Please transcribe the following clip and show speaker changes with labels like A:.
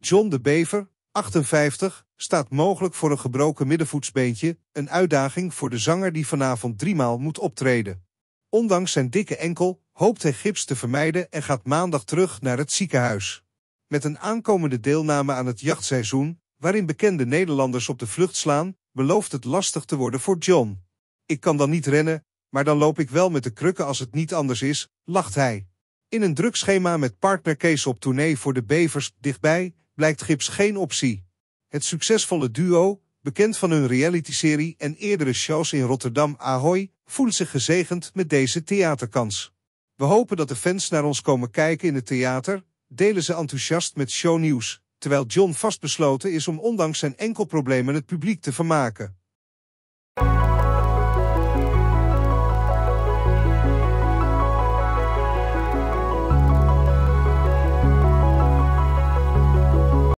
A: John de Bever, 58, staat mogelijk voor een gebroken middenvoetsbeentje, een uitdaging voor de zanger die vanavond driemaal moet optreden. Ondanks zijn dikke enkel hoopt hij gips te vermijden en gaat maandag terug naar het ziekenhuis. Met een aankomende deelname aan het jachtseizoen, waarin bekende Nederlanders op de vlucht slaan, belooft het lastig te worden voor John. Ik kan dan niet rennen, maar dan loop ik wel met de krukken als het niet anders is, lacht hij. In een druk schema met partner Kees op tournee voor de Bevers dichtbij blijkt gips geen optie. Het succesvolle duo, bekend van hun realityserie en eerdere shows in Rotterdam Ahoy, voelt zich gezegend met deze theaterkans. We hopen dat de fans naar ons komen kijken in het theater, delen ze enthousiast met shownieuws, terwijl John vastbesloten is om ondanks zijn enkelproblemen het publiek te vermaken.